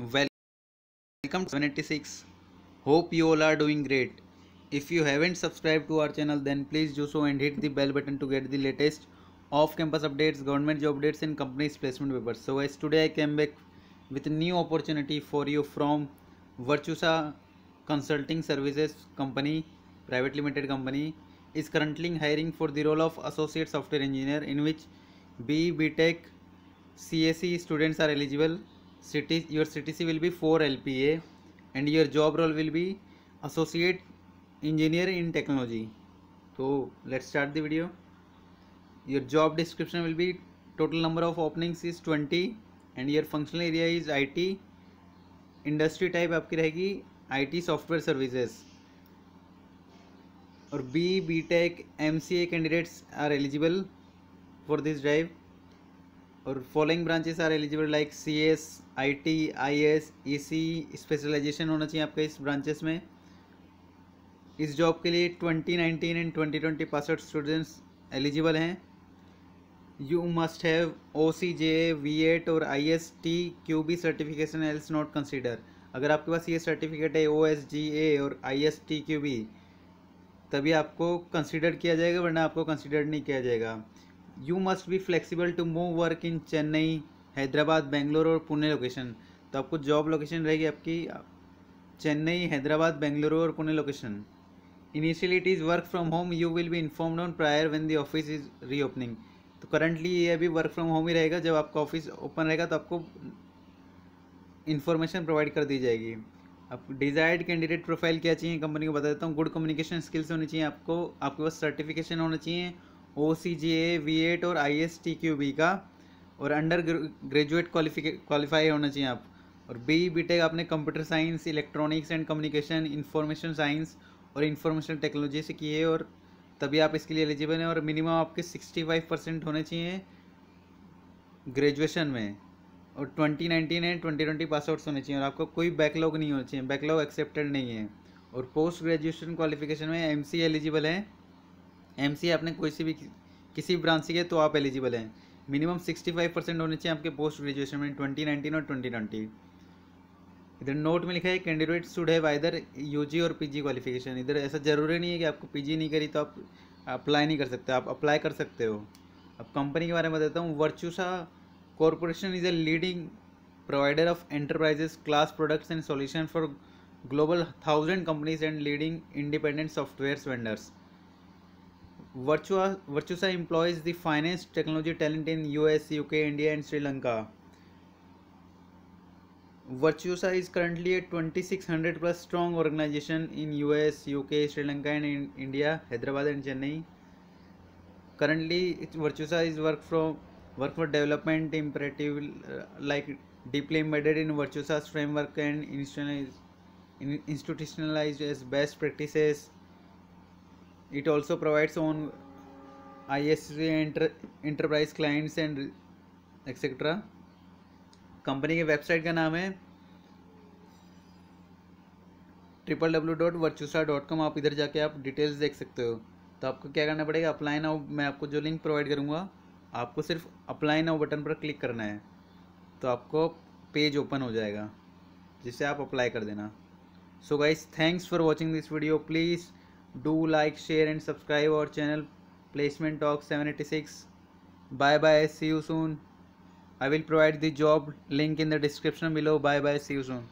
welcome to 786 hope you all are doing great if you haven't subscribed to our channel then please do so and hit the bell button to get the latest off campus updates government job updates and companies placement papers so as today i came back with a new opportunity for you from virtusa consulting services company private limited company is currently hiring for the role of associate software engineer in which b btech CSE students are eligible city your city C will be four L P and your job role will be associate engineer in technology तो let's start the video your job description will be total number of openings is twenty and your functional area is I T industry type आपकी रहेगी I T software services और B B tech M C A candidates are eligible for this drive और following branches are eligible like C S I T I S E C specialisation होना चाहिए आपका इस branches में इस job के लिए twenty nineteen and twenty twenty out students eligible हैं you must have O C J V eight और I S T Q B certification else not consider अगर आपके पास ये सर्टिफिकेट है ओ एस जी ए और I S T Q B तभी आपको consider किया जाएगा वरना आपको कंसिडर नहीं किया जाएगा you must be flexible to move work in Chennai Hyderabad Bangalore और पुणे लोकेशन तो आपको जॉब लोकेशन रहेगी आपकी चेन्नई हैदराबाद बेंगलुरु और Pune location initially it is work from home you will be informed on prior when the office is reopening तो करंटली ये अभी वर्क फ्रॉम होम ही रहेगा जब आपका ऑफिस ओपन रहेगा तो आपको इन्फॉर्मेशन प्रोवाइड कर दी जाएगी आप डिज़ायर्ड कैंडिडेट प्रोफाइल क्या चाहिए कंपनी को बता देता हूँ गुड कम्युनिकेशन स्किल्स होनी चाहिए आपको आपके पास सर्टिफिकेशन होना चाहिए ओ सी जी ए वी एट और I S T Q B का और अंडर ग्रेजुएट क्वालिफिके क्वालिफाई होना चाहिए आप और बी बी टेक आपने computer science electronics and communication information science और इंफॉर्मेशन टेक्नोलॉजी से की है और तभी आप इसके लिए एलिजिबल हैं और मिनिमम आपके सिक्सटी फाइव परसेंट होने चाहिए ग्रेजुएशन में और twenty nineteen and twenty twenty pass outs होने चाहिए और आपको कोई बैकलॉग नहीं होना चाहिए बैकलॉग एक्सेप्टेड नहीं है और पोस्ट ग्रेजुएशन क्वालिफिकेशन में एम एलिजिबल है एम सी आपने कोई सी भी किसी भी ब्रांच से किया तो आप एलिजिबल हैं मिनिमम सिक्सटी फाइव परसेंट होने चाहिए आपके पोस्ट ग्रेजुएशन में ट्वेंटी नाइनटीन और ट्वेंटी ट्वेंटी इधर नोट में लिखा है candidate should have either UG और पीजी क्वालिफिकेशन इधर ऐसा ज़रूरी नहीं है कि आपको पीजी नहीं करी तो आप अप्लाई नहीं कर सकते आप अप्लाई कर सकते हो अब कंपनी के बारे में बताता हूँ Virtusa corporation is a leading provider of enterprises class products and solution for global thousand companies and leading independent software vendors Virtua, Virtusa employs the finest technology talent in US, UK, India and Sri Lanka. Virtusa is currently a 2600 plus strong organization in US, UK, Sri Lanka and in India, Hyderabad and Chennai. Currently, Virtusa is work from work for development imperative uh, like deeply embedded in Virtusa's framework and institutionalized, institutionalized as best practices it also provides on ISV enter, enterprise clients and etcetera company के website का नाम है triple W dot Virtusa dot com आप इधर जाके आप details देख सकते हो तो आपको क्या करना पड़ेगा अप्लाई नाउ मैं आपको जो लिंक प्रोवाइड करूँगा आपको सिर्फ अप्लाई नाउ बटन पर क्लिक करना है तो आपको पेज ओपन हो जाएगा जिससे आप अप्लाई कर देना so guys thanks for watching this video please do like share and subscribe our channel placement talk 786 bye bye see you soon i will provide the job link in the description below bye bye see you soon